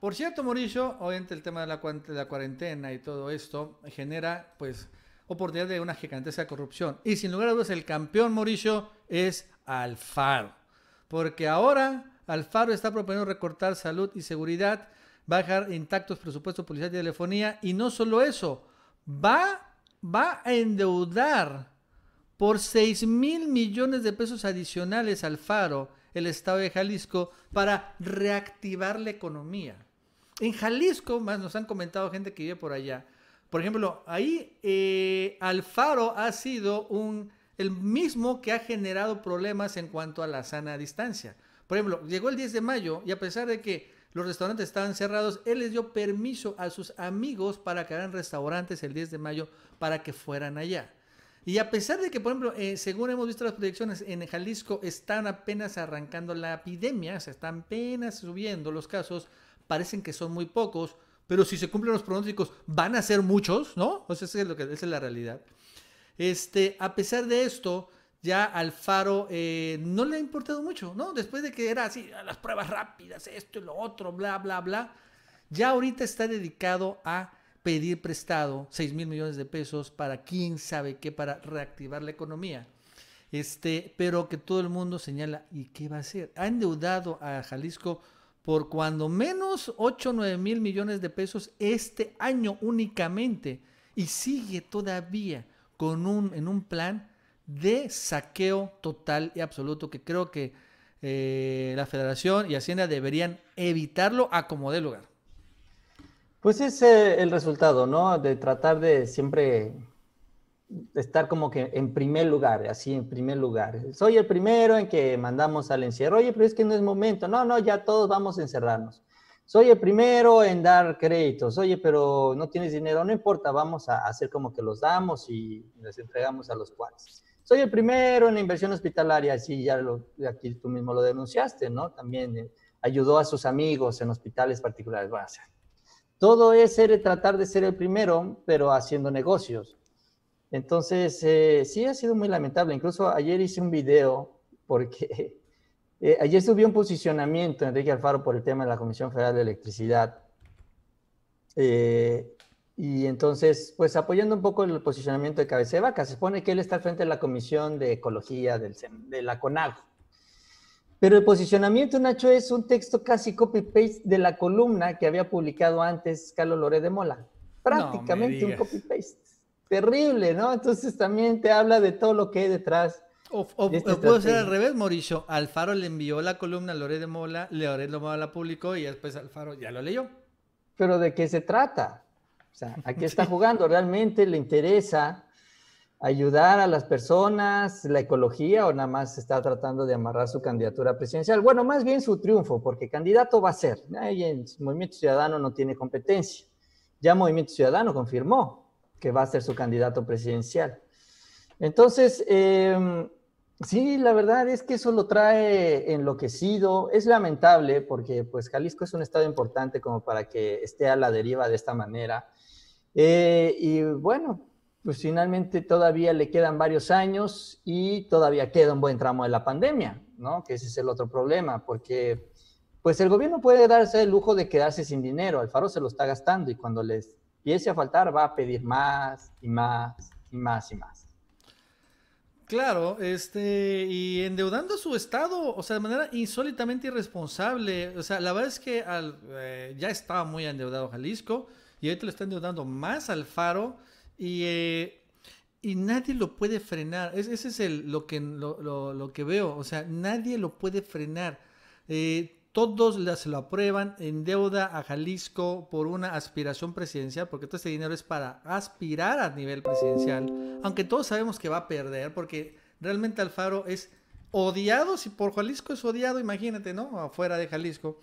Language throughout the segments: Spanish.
Por cierto, Morillo, obviamente el tema de la, cuarentena y todo esto genera, pues, oportunidad de una gigantesca corrupción. Y sin lugar a dudas, el campeón Morillo es Alfaro. Porque ahora Alfaro está proponiendo recortar salud y seguridad, bajar intactos presupuestos policial y telefonía. Y no solo eso, va, va a endeudar por 6 mil millones de pesos adicionales Alfaro el estado de Jalisco para reactivar la economía. En Jalisco, más nos han comentado gente que vive por allá. Por ejemplo, ahí eh, Alfaro ha sido un, el mismo que ha generado problemas en cuanto a la sana distancia. Por ejemplo, llegó el 10 de mayo y a pesar de que los restaurantes estaban cerrados, él les dio permiso a sus amigos para que hagan restaurantes el 10 de mayo para que fueran allá. Y a pesar de que, por ejemplo, eh, según hemos visto las proyecciones, en Jalisco están apenas arrancando la epidemia, se están apenas subiendo los casos, parecen que son muy pocos, pero si se cumplen los pronósticos, van a ser muchos, ¿no? O sea, es lo que, esa es la realidad. Este, a pesar de esto, ya Alfaro Faro eh, no le ha importado mucho, ¿no? Después de que era así, ah, las pruebas rápidas, esto y lo otro, bla, bla, bla, ya ahorita está dedicado a pedir prestado 6 mil millones de pesos para quién sabe qué, para reactivar la economía. Este, pero que todo el mundo señala, ¿y qué va a hacer? Ha endeudado a Jalisco por cuando menos 8 o 9 mil millones de pesos este año únicamente y sigue todavía con un, en un plan de saqueo total y absoluto que creo que eh, la federación y Hacienda deberían evitarlo a como dé lugar. Pues es eh, el resultado, ¿no? De tratar de siempre estar como que en primer lugar, así en primer lugar. Soy el primero en que mandamos al encierro. Oye, pero es que no es momento. No, no, ya todos vamos a encerrarnos. Soy el primero en dar créditos. Oye, pero no tienes dinero. No importa, vamos a hacer como que los damos y les entregamos a los cuales. Soy el primero en la inversión hospitalaria. Sí, ya lo, aquí tú mismo lo denunciaste, ¿no? También eh, ayudó a sus amigos en hospitales particulares. Bueno, todo es tratar de ser el primero, pero haciendo negocios. Entonces, eh, sí ha sido muy lamentable. Incluso ayer hice un video porque eh, ayer subió un posicionamiento Enrique Alfaro por el tema de la Comisión Federal de Electricidad. Eh, y entonces, pues apoyando un poco el posicionamiento de Cabeza de Vaca, se supone que él está frente de la Comisión de Ecología e de la CONAGO. Pero el posicionamiento, Nacho, es un texto casi copy-paste de la columna que había publicado antes Carlos Loré de Mola. Prácticamente un copy-paste. Terrible, ¿no? Entonces también te habla de todo lo que hay detrás. O, puede ser al revés, Mauricio. Alfaro le envió la columna a Loré de Mola, Loré de Mola la publicó y después Alfaro ya lo leyó. Pero ¿de qué se trata? O sea, aquí está jugando, realmente le interesa ayudar a las personas, la ecología, o nada más está tratando de amarrar su candidatura presidencial? Bueno, más bien su triunfo, porque candidato va a ser. el Movimiento Ciudadano no tiene competencia. Ya Movimiento Ciudadano confirmó que va a ser su candidato presidencial. Entonces, em, sí, la verdad es que eso lo trae enloquecido. Es lamentable porque pues Jalisco es un estado importante como para que esté a la deriva de esta manera. Eh, y bueno, pues finalmente todavía le quedan varios años y todavía queda un buen tramo de la pandemia, ¿no? Que ese es el otro problema, porque pues el gobierno puede darse el lujo de quedarse sin dinero, Alfaro se lo está gastando y cuando les empiece a faltar va a pedir más y más y más y más. Claro, este, y endeudando a su estado, o sea, de manera insólitamente irresponsable, o sea, la verdad es que eh, ya estaba muy endeudado Jalisco y ahorita le está endeudando más Alfaro. faro eh, y, nadie lo puede frenar. ese es el, lo, que, lo, que veo. O sea, nadie lo puede frenar. Eh, todos se lo aprueban en deuda a Jalisco por una aspiración presidencial, porque todo este dinero es para aspirar a nivel presidencial, aunque todos sabemos que va a perder, porque realmente Alfaro es odiado, si por Jalisco es odiado, imagínate, ¿no? Afuera de Jalisco.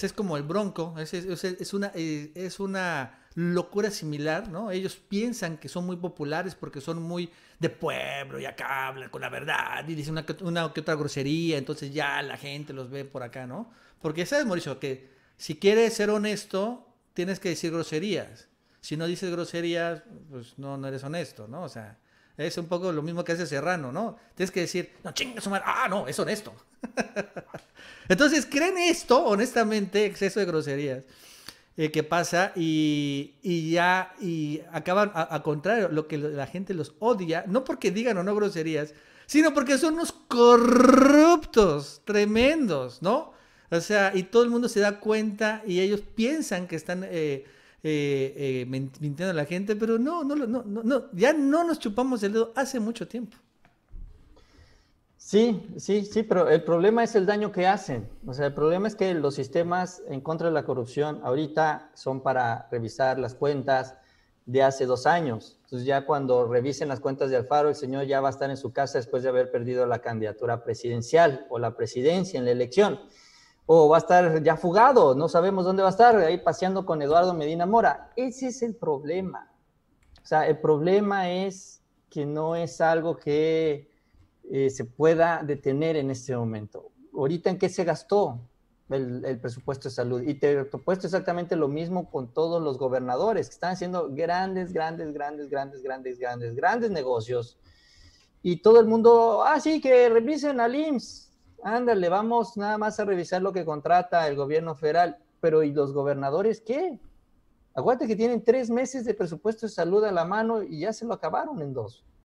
es como el bronco, es una, eh, es una locura similar, ¿no? Ellos piensan que son muy populares porque son muy de pueblo y acá hablan con la verdad y dicen una que, otra grosería, entonces ya la gente los ve por acá, ¿no? Porque sabes, Mauricio, que si quieres ser honesto, tienes que decir groserías. Si no dices groserías, pues no, no eres honesto, ¿no? O sea, es un poco lo mismo que hace Serrano, ¿no? Tienes que decir, no chingas, Ah, no, es honesto. Entonces, creen esto, honestamente, exceso de groserías. Eh, que pasa y, ya y acaban, a, contrario, lo que la gente los odia, no porque digan o no groserías, sino porque son unos corruptos, tremendos, ¿no? O sea, y todo el mundo se da cuenta y ellos piensan que están eh, eh, mintiendo a la gente, pero no, no, no, no, no, ya no nos chupamos el dedo hace mucho tiempo. Sí, sí, sí, pero el problema es el daño que hacen. O sea, el problema es que los sistemas en contra de la corrupción ahorita son para revisar las cuentas de hace dos años. Entonces ya cuando revisen las cuentas de Alfaro, el señor ya va a estar en su casa después de haber perdido la candidatura presidencial o la presidencia en la elección. O va a estar ya fugado, no sabemos dónde va a estar, ahí paseando con Eduardo Medina Mora. Ese es el problema. O sea, el problema es que no es algo que eh, se pueda detener en este momento. Ahorita en qué se gastó el, presupuesto de salud. Y te he propuesto exactamente lo mismo con todos los gobernadores que están haciendo grandes, grandes, grandes, grandes, grandes, grandes, grandes negocios. Y todo el mundo, ah, sí, que revisen al IMSS. Ándale, vamos nada más a revisar lo que contrata el gobierno federal. Pero ¿y los gobernadores qué? Aguante que tienen tres meses de presupuesto de salud a la mano y ya se lo acabaron en dos.